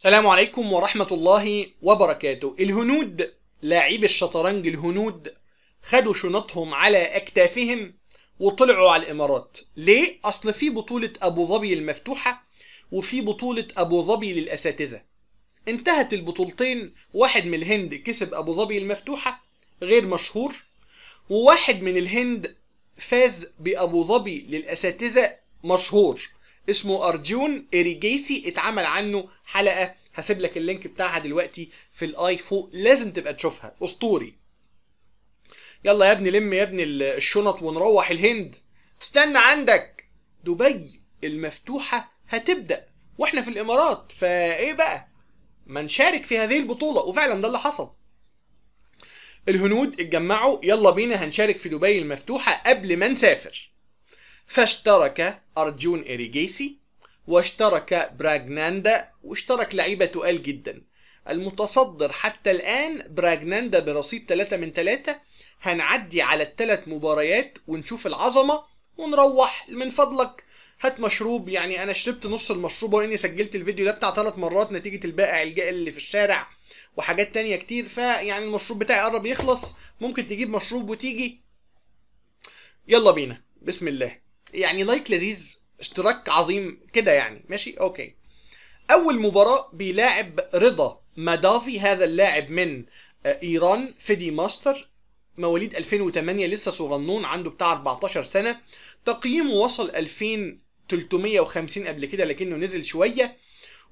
السلام عليكم ورحمة الله وبركاته الهنود لاعبي الشطرنج الهنود خدوا شنطهم على أكتافهم وطلعوا على الإمارات ليه؟ أصل في بطولة أبو ظبي المفتوحة وفي بطولة أبو ظبي للأساتذة انتهت البطولتين واحد من الهند كسب أبو ظبي المفتوحة غير مشهور وواحد من الهند فاز بأبو ظبي للأساتذة مشهور اسمه ارجون اريجيسي اتعمل عنه حلقه هسيب لك اللينك بتاعها دلوقتي في الاي فوق لازم تبقى تشوفها اسطوري يلا يا ابني لم يا ابني الشنط ونروح الهند استنى عندك دبي المفتوحه هتبدا واحنا في الامارات فايه بقى ما نشارك في هذه البطوله وفعلا ده اللي حصل الهنود اتجمعوا يلا بينا هنشارك في دبي المفتوحه قبل ما نسافر فاشترك أرجون إريجيسي واشترك براجناندا واشترك لعيبة تقال جدا المتصدر حتى الآن براجناندا برصيد 3 من 3 هنعدي على الثلاث مباريات ونشوف العظمة ونروح من فضلك هات مشروب يعني انا شربت نص المشروب واني سجلت الفيديو ده بتاع ثلاث مرات نتيجه البائع الجائل اللي في الشارع وحاجات تانية كتير فيعني المشروب بتاعي قرب يخلص ممكن تجيب مشروب وتيجي يلا بينا بسم الله يعني لايك لذيذ اشتراك عظيم كده يعني ماشي اوكي اول مباراه بيلاعب رضا مدافي هذا اللاعب من آه، ايران فيدي ماستر مواليد 2008 لسه صغنون عنده بتاع 14 سنه تقييمه وصل 2350 قبل كده لكنه نزل شويه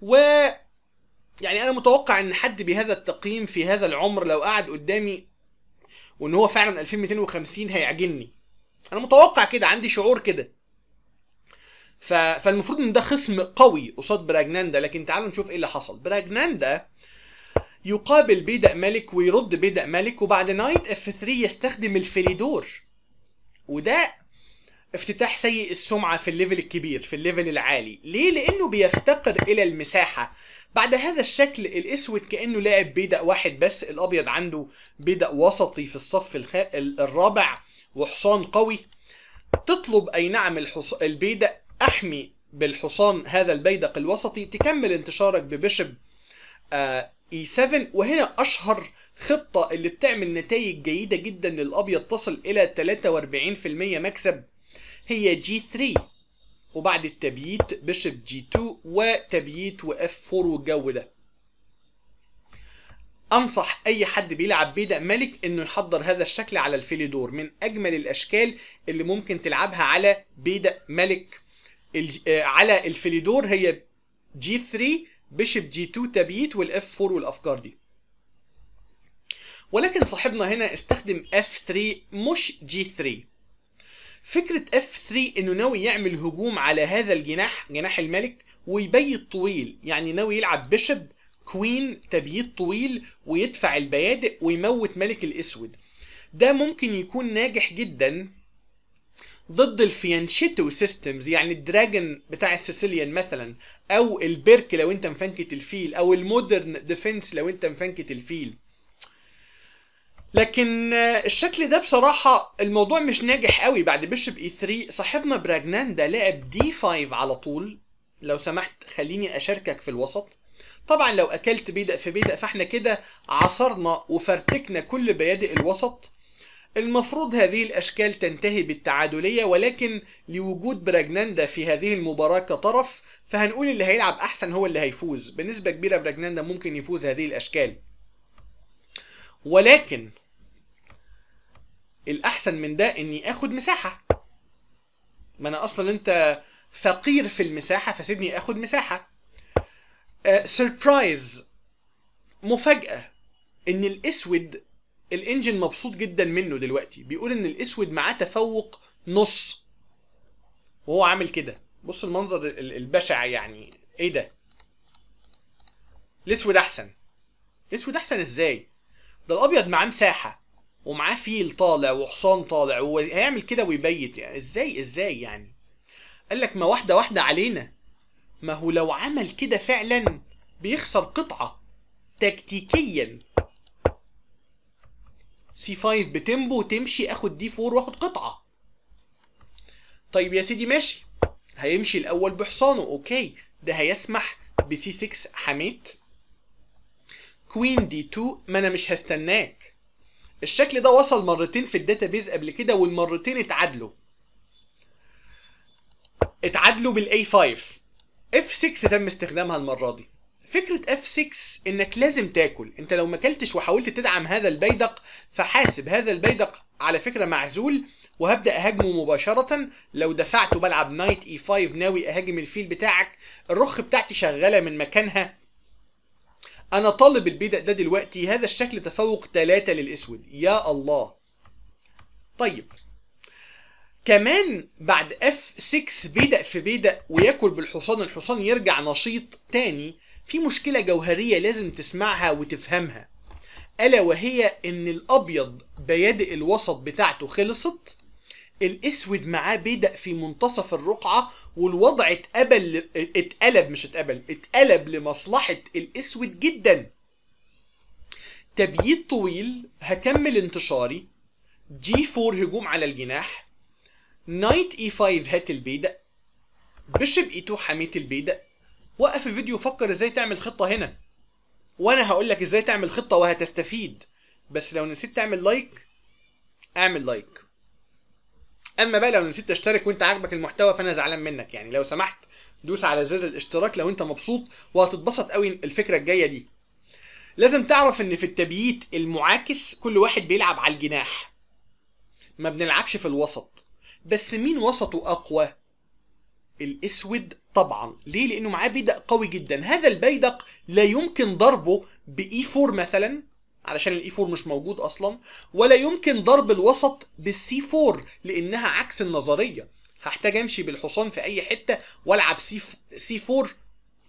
و يعني انا متوقع ان حد بهذا التقييم في هذا العمر لو قعد قدامي وان هو فعلا 2250 هيعجبني انا متوقع كده عندي شعور كده ف... فالمفروض ان ده خصم قوي قصاد براجناندا لكن تعالوا نشوف ايه اللي حصل براجناندا يقابل بيدا ملك ويرد بيدا ملك وبعد نايت اف 3 يستخدم الفليدور وده افتتاح سيء السمعة في الليفل الكبير في الليفل العالي ليه؟ لأنه بيفتقر إلى المساحة بعد هذا الشكل الأسود كأنه لاعب بيدق واحد بس الأبيض عنده بيدق وسطي في الصف الخ... الرابع وحصان قوي تطلب أي نعم الحص... البيدق أحمي بالحصان هذا البيدق الوسطي تكمل انتشارك ببشب آه اي 7 وهنا أشهر خطة اللي بتعمل نتائج جيدة جدا للأبيض تصل إلى 43% مكسب هي جي 3 وبعد التبييت بشب جي 2 وتبييت واف 4 والجو ده انصح اي حد بيلعب بيدا ملك انه يحضر هذا الشكل على الفيليدور من اجمل الاشكال اللي ممكن تلعبها على بيدا ملك آه، على الفيليدور هي جي 3 بشب جي 2 تبييت والاف 4 والافكار دي ولكن صاحبنا هنا استخدم اف 3 مش جي 3 فكرة اف 3 انه ناوي يعمل هجوم على هذا الجناح جناح الملك ويبيت طويل يعني ناوي يلعب بشب كوين تبييض طويل ويدفع البيادق ويموت ملك الاسود ده ممكن يكون ناجح جدا ضد الفيانشيتو سيستمز يعني الدراجون بتاع السيسيليان مثلا او البرك لو انت مفنكت الفيل او المودرن ديفنس لو انت مفنكت الفيل لكن الشكل ده بصراحة الموضوع مش ناجح قوي بعد بيشب اي 3 صاحبنا براجنان ده لعب دي 5 على طول لو سمحت خليني اشاركك في الوسط طبعا لو اكلت بيدق في بيدق فاحنا كده عصرنا وفرتكنا كل بيادق الوسط المفروض هذه الأشكال تنتهي بالتعادلية ولكن لوجود براجناندا في هذه المباراة كطرف فهنقول اللي هيلعب أحسن هو اللي هيفوز بنسبة كبيرة براجناندا ممكن يفوز هذه الأشكال ولكن الأحسن من ده إني آخد مساحة ما أنا أصلا أنت فقير في المساحة فسيبني آخد مساحة سربرايز آه، مفاجاه ان الاسود الانجن مبسوط جدا منه دلوقتي بيقول ان الاسود معاه تفوق نص وهو عامل كده بص المنظر البشع يعني ايه ده الاسود احسن الاسود احسن ازاي ده الابيض معاه مساحه ومعاه فيل طالع وحصان طالع وهيعمل كده ويبيت يعني ازاي ازاي يعني قال لك ما واحده واحده علينا ما هو لو عمل كده فعلا بيخسر قطعة تكتيكيا c 5 بتمبو تمشي اخد d 4 واخد قطعة طيب يا سيدي ماشي هيمشي الاول بحصانه اوكي ده هيسمح ب c 6 حميت كوين d 2 ما انا مش هستناك الشكل ده وصل مرتين في الداتابيز قبل كده والمرتين اتعادلوا اتعادلوا بالa 5 اف 6 تم استخدامها المره دي فكره اف F6 انك لازم تاكل انت لو ما اكلتش وحاولت تدعم هذا البيدق فحاسب هذا البيدق على فكرة معزول وهبدأ اهاجمه مباشرة لو دفعت بلعب نايت اي 5 ناوي اهاجم الفيل بتاعك الرخ بتاعتي شغالة من مكانها انا طالب البيدق ده دلوقتي هذا الشكل تفوق 3 للاسود يا الله طيب كمان بعد اف 6 بيدق في بيدق وياكل بالحصان الحصان يرجع نشيط تاني في مشكلة جوهرية لازم تسمعها وتفهمها ألا وهي إن الأبيض بيادئ الوسط بتاعته خلصت الأسود معاه بيدق في منتصف الرقعة والوضع اتقبل اتقلب مش اتقبل اتقلب لمصلحة الأسود جدا تبييض طويل هكمل انتشاري جي 4 هجوم على الجناح نايت اي 5 هات البيدق بشب اي 2 حميت البيدق وقف الفيديو وفكر ازاي تعمل خطه هنا وانا هقول لك ازاي تعمل خطه وهتستفيد بس لو نسيت تعمل لايك اعمل لايك اما بقى لو نسيت تشترك وانت عاجبك المحتوى فانا زعلان منك يعني لو سمحت دوس على زر الاشتراك لو انت مبسوط وهتتبسط قوي الفكره الجايه دي لازم تعرف ان في التبييت المعاكس كل واحد بيلعب على الجناح ما بنلعبش في الوسط بس مين وسطه اقوى الاسود طبعا ليه لانه معاه بيدق قوي جدا هذا البيدق لا يمكن ضربه باي 4 مثلا علشان الاي 4 مش موجود اصلا ولا يمكن ضرب الوسط بالسي 4 لانها عكس النظريه هحتاج امشي بالحصان في اي حته والعب سي سي 4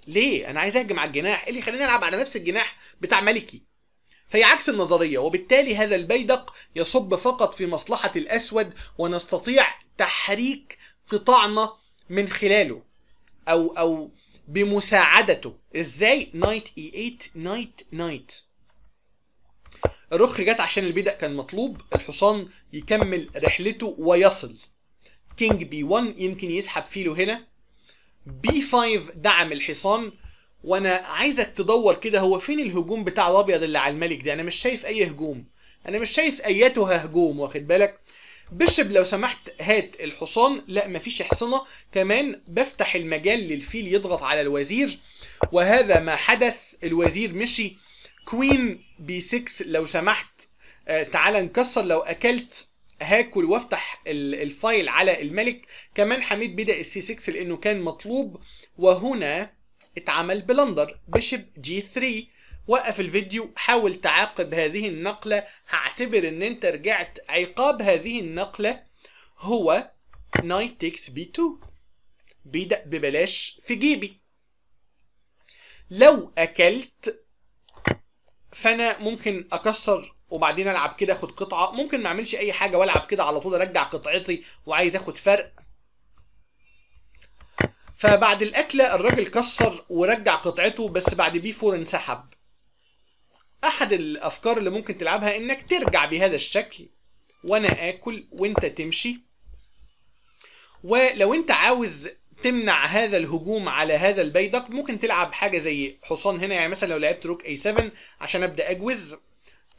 ليه انا عايز اهجم على الجناح ايه اللي يخليني العب على نفس الجناح بتاع ملكي فهي عكس النظريه وبالتالي هذا البيدق يصب فقط في مصلحه الاسود ونستطيع تحريك قطاعنا من خلاله او او بمساعدته ازاي نايت اي 8 نايت نايت الرخ جت عشان البدء كان مطلوب الحصان يكمل رحلته ويصل كينج بي 1 يمكن يسحب فيلو هنا بي 5 دعم الحصان وانا عايزك تدور كده هو فين الهجوم بتاع الابيض اللي على الملك ده انا مش شايف اي هجوم انا مش شايف ايتها هجوم واخد بالك بشب لو سمحت هات الحصان لا مفيش حصنة كمان بفتح المجال للفيل يضغط على الوزير وهذا ما حدث الوزير مشي كوين بي 6 لو سمحت آه، تعال نكسر لو اكلت هاكل وافتح الفايل على الملك كمان حميد بدا السي 6 لانه كان مطلوب وهنا اتعمل بلندر بشب جي 3 وقف الفيديو حاول تعاقب هذه النقلة هعتبر ان انت رجعت عقاب هذه النقلة هو نايت تيكس بي 2 بيدأ ببلاش في جيبي لو اكلت فانا ممكن اكسر وبعدين العب كده اخد قطعه ممكن ما اعملش اي حاجه والعب كده على طول ارجع قطعتي وعايز اخد فرق فبعد الاكله الراجل كسر ورجع قطعته بس بعد بي 4 انسحب احد الافكار اللي ممكن تلعبها انك ترجع بهذا الشكل وانا اكل وانت تمشي ولو انت عاوز تمنع هذا الهجوم على هذا البيدق ممكن تلعب حاجه زي حصان هنا يعني مثلا لو لعبت روك اي 7 عشان ابدا اجوز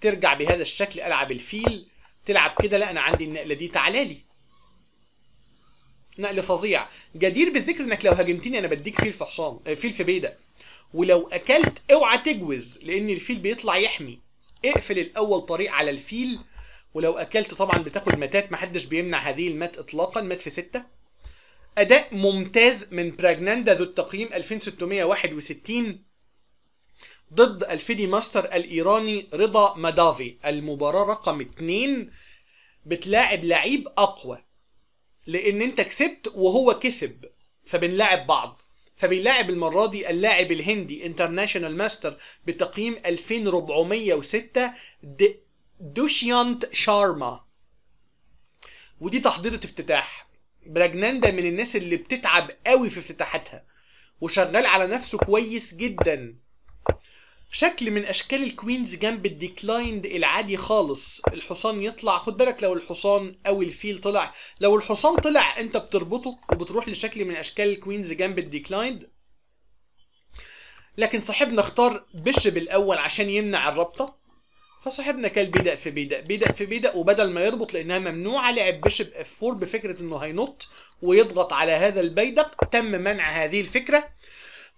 ترجع بهذا الشكل العب الفيل تلعب كده لا انا عندي النقله دي تعالى لي نقل فظيع جدير بالذكر انك لو هاجمتني انا بديك فيل في حصان فيل في بيدق ولو اكلت اوعى تجوز لان الفيل بيطلع يحمي اقفل الاول طريق على الفيل ولو اكلت طبعا بتاخد متات محدش بيمنع هذه المات اطلاقا مات في ستة اداء ممتاز من براجناندا ذو التقييم 2661 ضد الفيدي ماستر الايراني رضا مدافي المباراه رقم 2 بتلاعب لعيب اقوى لان انت كسبت وهو كسب فبنلاعب بعض فبيلاعب المره دي اللاعب الهندي انترناشونال ماستر بتقييم 2406 دوشيانت شارما ودي تحضيره افتتاح براجناندا ده من الناس اللي بتتعب قوي في افتتاحاتها وشغال على نفسه كويس جدا شكل من اشكال الكوينز جنب الديكلايند العادي خالص الحصان يطلع خد بالك لو الحصان او الفيل طلع لو الحصان طلع انت بتربطه وبتروح لشكل من اشكال الكوينز جنب الديكلايند لكن صاحبنا اختار بشب الاول عشان يمنع الرابطه فصاحبنا كل بيدق في بيدق بيدق في بيدق وبدل ما يربط لانها ممنوعه لعب بشب اف 4 بفكره انه هينط ويضغط على هذا البيدق تم منع هذه الفكره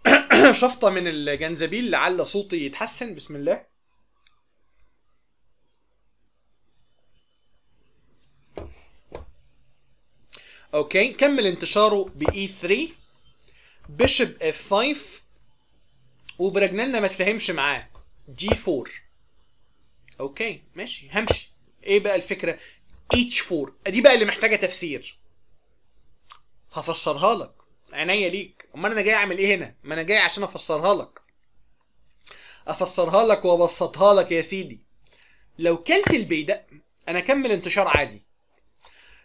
شفطه من الجنزبيل لعل صوتي يتحسن بسم الله اوكي كمل انتشاره e 3 بيشب f 5 وبرجنالنا ما تفهمش معاه g 4 اوكي ماشي همشي ايه بقى الفكره h 4 دي بقى اللي محتاجه تفسير هفسرها لك عينيا ليك امال انا جاي اعمل ايه هنا ما انا جاي عشان افسرها لك افسرها لك وابسطها لك يا سيدي لو كلت البيدق انا كمل انتشار عادي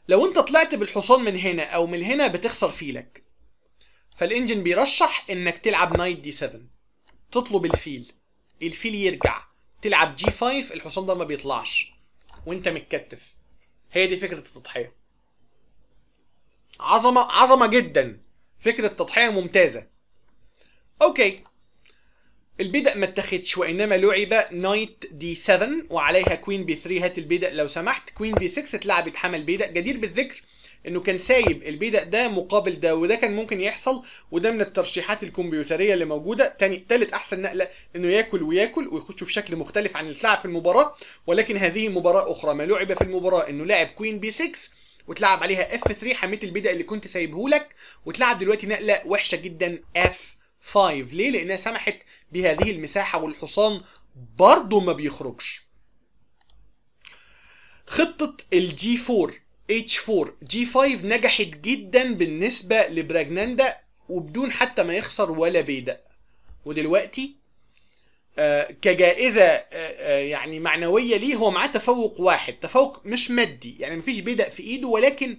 لو انت طلعت بالحصان من هنا او من هنا بتخسر فيلك فالانجن بيرشح انك تلعب نايت دي 7 تطلب الفيل الفيل يرجع تلعب جي 5 الحصان ده ما بيطلعش وانت متكتف هي دي فكره التضحيه عظمه عظمه جدا فكرة تضحية ممتازة أوكي البدأ ما اتخذش وإنما لعب نايت دي 7 وعليها كوين بي 3 هات البدأ لو سمحت كوين بي 6 اتلعبت حمل بيدق جدير بالذكر انه كان سايب البيدق ده مقابل ده وده كان ممكن يحصل وده من الترشيحات الكمبيوتريه اللي موجوده تاني تالت احسن نقله انه ياكل وياكل ويخش في شكل مختلف عن اللي اتلعب في المباراه ولكن هذه مباراه اخرى ما لعب في المباراه انه لعب كوين بي 6 وتلعب عليها اف 3 حميت البيدق اللي كنت سايبهولك وتلعب دلوقتي نقله وحشه جدا اف 5 ليه لانها سمحت بهذه المساحه والحصان برضه ما بيخرجش خطه الجي 4 اتش 4 جي 5 نجحت جدا بالنسبه لبراجناندا وبدون حتى ما يخسر ولا بيدق ودلوقتي آه، كجائزه آه، آه، يعني معنويه ليه هو معاه تفوق واحد تفوق مش مادي يعني مفيش بدأ في ايده ولكن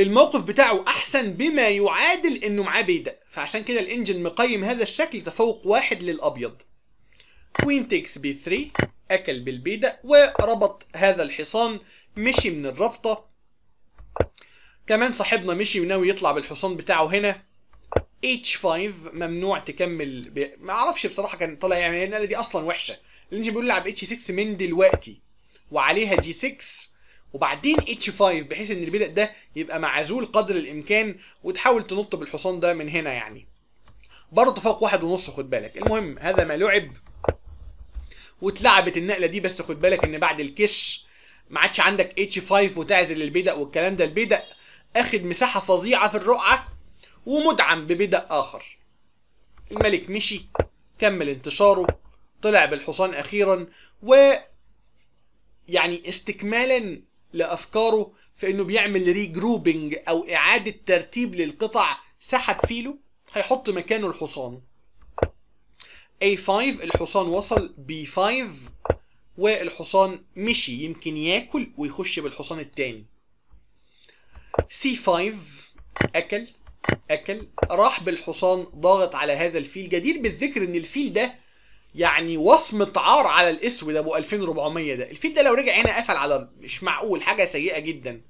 الموقف بتاعه احسن بما يعادل انه معاه بيدق فعشان كده الانجن مقيم هذا الشكل تفوق واحد للابيض كوين تيكس بي 3 اكل بالبيدق وربط هذا الحصان مشي من الرابطه كمان صاحبنا مشي وناوي يطلع بالحصان بتاعه هنا اتش 5 ممنوع تكمل بي... ما اعرفش بصراحه كان طالع يعني النقله دي اصلا وحشه الانجن بيقول لعب اتش 6 من دلوقتي وعليها جي 6 وبعدين اتش 5 بحيث ان البدء ده يبقى معزول قدر الامكان وتحاول تنط بالحصان ده من هنا يعني برضه تفوق واحد ونص خد بالك المهم هذا ما لعب واتلعبت النقله دي بس خد بالك ان بعد الكش ما عادش عندك اتش 5 وتعزل البيدق والكلام ده البيدق اخد مساحه فظيعه في الرقعه ومدعم ببدأ آخر الملك مشي كمل انتشاره طلع بالحصان أخيرا و يعني استكمالا لأفكاره في إنه بيعمل ريجروبنج أو إعادة ترتيب للقطع سحب فيله هيحط مكانه الحصان A5 الحصان وصل B5 والحصان مشي يمكن ياكل ويخش بالحصان التاني C5 أكل اكل راح بالحصان ضاغط على هذا الفيل جدير بالذكر ان الفيل ده يعني وصمة عار على الاسود ابو 2400 ده الفيل ده لو رجع هنا قفل على مش معقول حاجة سيئة جدا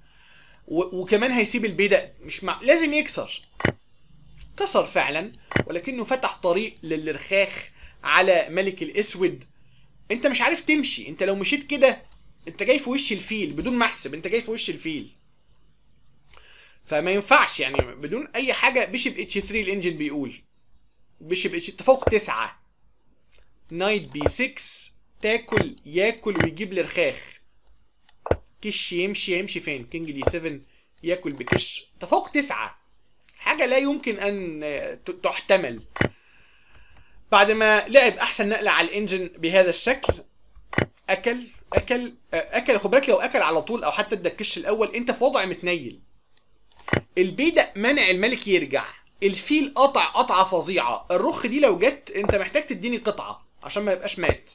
وكمان هيسيب البيدق مش مع... لازم يكسر كسر فعلا ولكنه فتح طريق للرخاخ على ملك الاسود انت مش عارف تمشي انت لو مشيت كده انت جاي في وش الفيل بدون ما احسب انت جاي في وش الفيل فما ينفعش يعني بدون اي حاجه بيشب اتش 3 الانجن بيقول بيشب اتش تفوق تسعه نايت بي 6 تاكل ياكل ويجيب رخاخ كش يمشي يمشي فين كينج دي 7 ياكل بكش تفوق تسعه حاجه لا يمكن ان تحتمل بعد ما لعب احسن نقله على الانجن بهذا الشكل اكل اكل اكل خد بالك لو اكل على طول او حتى ادى الكش الاول انت في وضع متنيل البيدق منع الملك يرجع الفيل قطع قطعه فظيعه الرخ دي لو جت انت محتاج تديني قطعه عشان ما يبقاش مات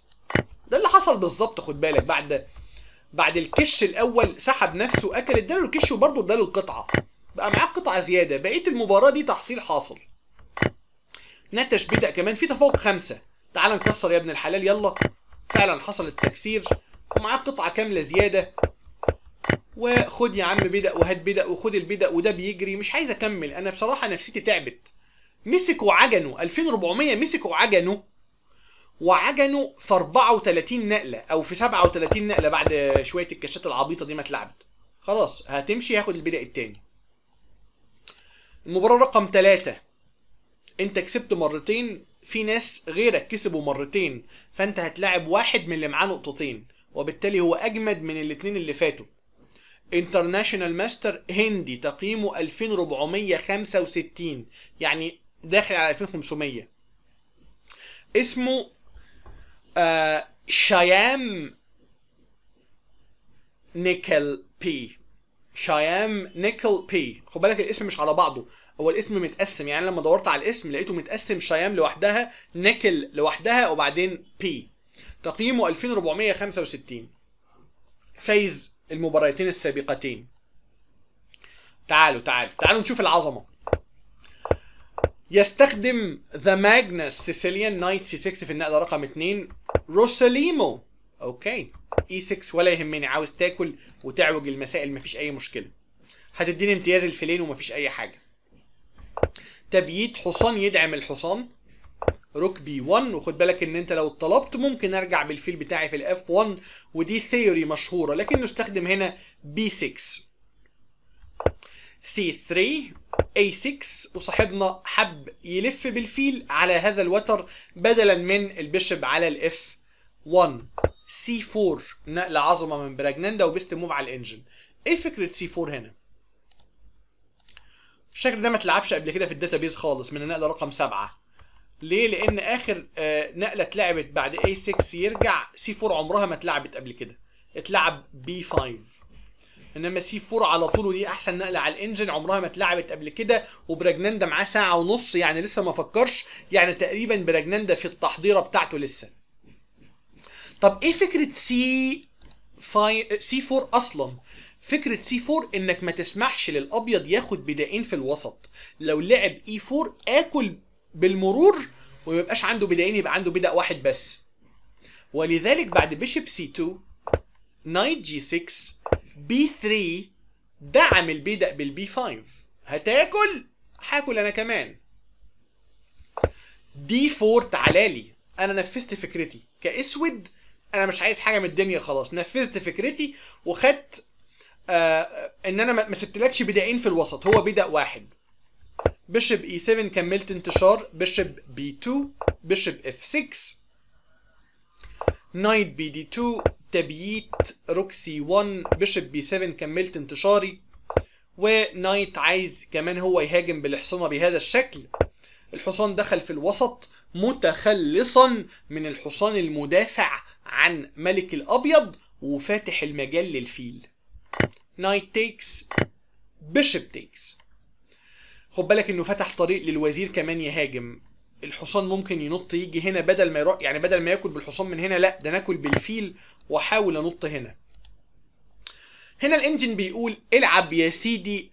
ده اللي حصل بالظبط خد بالك بعد بعد الكش الاول سحب نفسه اكل اداله الكش وبرضه اداله القطعه بقى معاه قطعه زياده بقيه المباراه دي تحصيل حاصل نتش بدأ كمان في تفوق خمسة تعال نكسر يا ابن الحلال يلا فعلا حصل التكسير ومعاه قطعه كامله زياده وخد يا عم بدأ وهات بدأ وخد البدأ وده بيجري مش عايز اكمل انا بصراحه نفسيتي تعبت مسكوا عجنه 2400 مسكوا عجنه وعجنه في 34 نقله او في 37 نقله بعد شويه الكشات العبيطه دي ما اتلعبت خلاص هتمشي هاخد البدأ التاني المباراه رقم ثلاثة انت كسبت مرتين في ناس غيرك كسبوا مرتين فانت هتلاعب واحد من اللي معاه نقطتين وبالتالي هو اجمد من الاتنين اللي فاتوا انترناشنال ماستر هندي تقييمه 2465 يعني داخل على 2500 اسمه آه شيام نيكل بي شيام نيكل بي خد بالك الاسم مش على بعضه هو الاسم متقسم يعني لما دورت على الاسم لقيته متقسم شيام لوحدها نيكل لوحدها وبعدين بي تقييمه 2465 فايز المباراتين السابقتين تعالوا تعالوا تعالوا نشوف العظمه يستخدم ذا ماجنس سيسيليان نايت سي 6 في النقله رقم 2 روساليمو اوكي اي 6 ولا يهمني عاوز تاكل وتعوج المسائل مفيش اي مشكله هتديني امتياز الفيلين ومفيش اي حاجه تبييت حصان يدعم الحصان روك بي 1 وخد بالك ان انت لو طلبت ممكن ارجع بالفيل بتاعي في الاف 1 ودي ثيوري مشهوره لكن نستخدم هنا بي 6 سي 3 اي 6 وصاحبنا حب يلف بالفيل على هذا الوتر بدلا من البيشب على الاف 1 سي 4 نقله عظمه من براجناندا وبيست موف على الانجن ايه فكره سي 4 هنا الشكل ده ما اتلعبش قبل كده في الداتابيز خالص من النقله رقم 7 ليه؟ لأن آخر آه، نقلة اتلعبت بعد A6 يرجع C4 عمرها ما اتلعبت قبل كده اتلعب B5 انما c 4 على طول ودي احسن نقله على الانجن عمرها ما اتلعبت قبل كده وبرجناندا معاه ساعه ونص يعني لسه ما فكرش يعني تقريبا برجناندا في التحضيره بتاعته لسه طب ايه فكره فكرة فاي... 4 اصلا فكره c 4 انك ما تسمحش للابيض ياخد بدائين في الوسط لو لعب e 4 اكل بالمرور وما يبقاش عنده بدائين يبقى عنده بدأ واحد بس ولذلك بعد بيشب سي 2 نايت جي 6 بي 3 دعم البدأ بالبي 5 هتاكل هاكل انا كمان دي 4 تعالالي انا نفذت فكرتي كاسود انا مش عايز حاجه من الدنيا خلاص نفذت فكرتي وخدت آه ان انا ما سبتلكش بدائين في الوسط هو بدأ واحد بيشب اي 7 كملت انتشار بيشب بي 2 بيشب اف 6 نايت بي دي 2 تبييت روك سي 1 بيشب بي 7 كملت انتشاري ونايت عايز كمان هو يهاجم بالحصانة بهذا الشكل الحصان دخل في الوسط متخلصا من الحصان المدافع عن ملك الأبيض وفاتح المجال للفيل نايت تيكس بيشب تيكس خد بالك انه فتح طريق للوزير كمان يهاجم الحصان ممكن ينط يجي هنا بدل ما يروح يعني بدل ما ياكل بالحصان من هنا لا ده ناكل بالفيل واحاول انط هنا هنا الانجن بيقول العب يا سيدي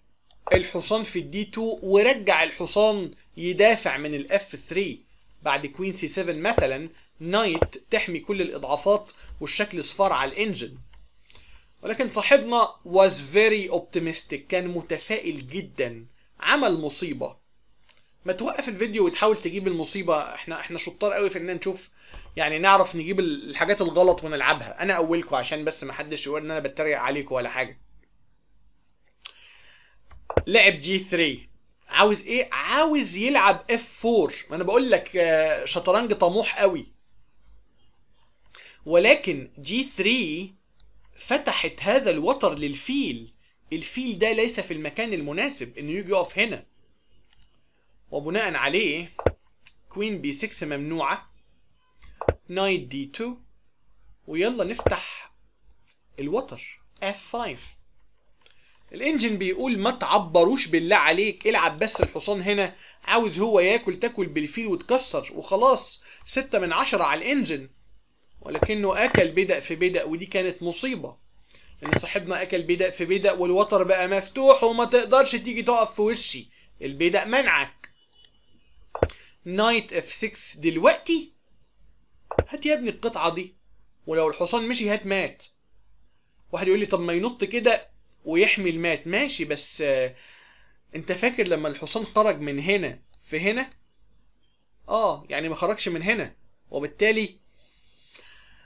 الحصان في الدي 2 ورجع الحصان يدافع من الاف 3 بعد كوين سي 7 مثلا نايت تحمي كل الاضعافات والشكل صفار على الانجن ولكن صاحبنا واز فيري optimistic كان متفائل جدا عمل مصيبه ما توقف الفيديو وتحاول تجيب المصيبه احنا احنا شطار قوي في اننا نشوف يعني نعرف نجيب الحاجات الغلط ونلعبها انا اولكم عشان بس ما حدش يقول ان انا بتريق عليكم ولا حاجه لعب جي 3 عاوز ايه عاوز يلعب اف 4 ما انا بقول لك آه، شطرنج طموح قوي ولكن جي 3 فتحت هذا الوتر للفيل الفيل ده ليس في المكان المناسب انه يجي يقف هنا وبناء عليه كوين بي 6 ممنوعه نايت دي 2 ويلا نفتح الوتر اف 5 الانجن بيقول ما تعبروش بالله عليك العب بس الحصان هنا عاوز هو ياكل تاكل بالفيل وتكسر وخلاص ستة من عشرة على الانجن ولكنه اكل بدأ في بدأ ودي كانت مصيبة ان صاحبنا اكل بيدق في بيدق والوتر بقى مفتوح وما تقدرش تيجي تقف في وشي البيدق منعك نايت اف 6 دلوقتي هات يا ابني القطعه دي ولو الحصان مشي هات مات واحد يقول لي طب ما ينط كده ويحمي المات ماشي بس آه انت فاكر لما الحصان خرج من هنا في هنا اه يعني ما خرجش من هنا وبالتالي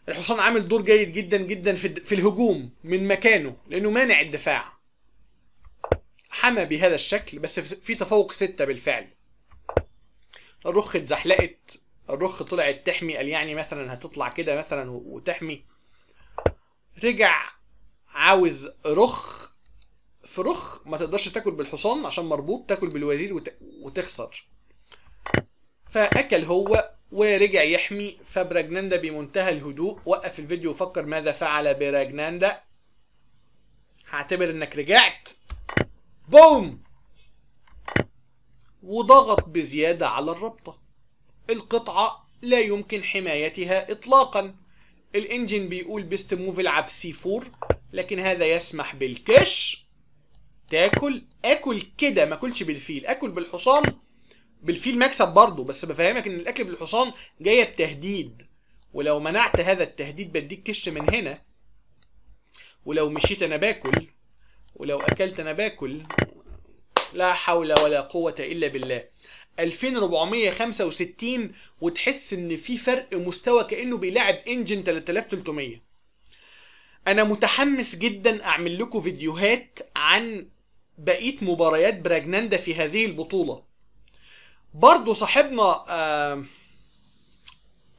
الحصان عامل دور جيد جدا جدا في, في الهجوم من مكانه لانه مانع الدفاع حمى بهذا الشكل بس في تفوق ستة بالفعل الرخ اتزحلقت الرخ طلعت تحمي قال يعني مثلا هتطلع كده مثلا وتحمي رجع عاوز رخ في رخ ما تقدرش تاكل بالحصان عشان مربوط تاكل بالوزير وتخسر فاكل هو ورجع يحمي فبراجناندا بمنتهى الهدوء وقف الفيديو وفكر ماذا فعل براجناندا هعتبر انك رجعت بوم وضغط بزيادة على الرابطة القطعة لا يمكن حمايتها اطلاقا الانجن بيقول بيست موف العب سي 4 لكن هذا يسمح بالكش تاكل اكل كده ما كلش بالفيل اكل بالحصان بالفيل مكسب برضه بس بفهمك ان الاكل بالحصان جايه بتهديد ولو منعت هذا التهديد بديك كش من هنا ولو مشيت انا باكل ولو اكلت انا باكل لا حول ولا قوه الا بالله 2465 وتحس ان في فرق مستوى كانه بيلعب انجن 3300 انا متحمس جدا اعمل لكم فيديوهات عن بقيه مباريات براجناندا في هذه البطوله برضو صاحبنا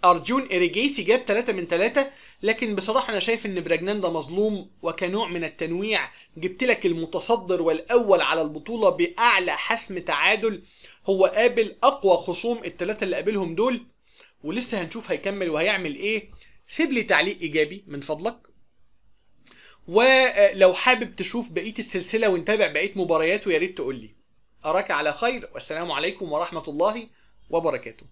ارجون اريجيسي جاب 3 من 3 لكن بصراحه انا شايف ان براجنان ده مظلوم وكنوع من التنويع جبت لك المتصدر والاول على البطوله باعلى حسم تعادل هو قابل اقوى خصوم الثلاثه اللي قابلهم دول ولسه هنشوف هيكمل وهيعمل ايه سيب لي تعليق ايجابي من فضلك ولو حابب تشوف بقيه السلسله ونتابع بقيه مبارياته يا ريت تقول لي أراك على خير والسلام عليكم ورحمة الله وبركاته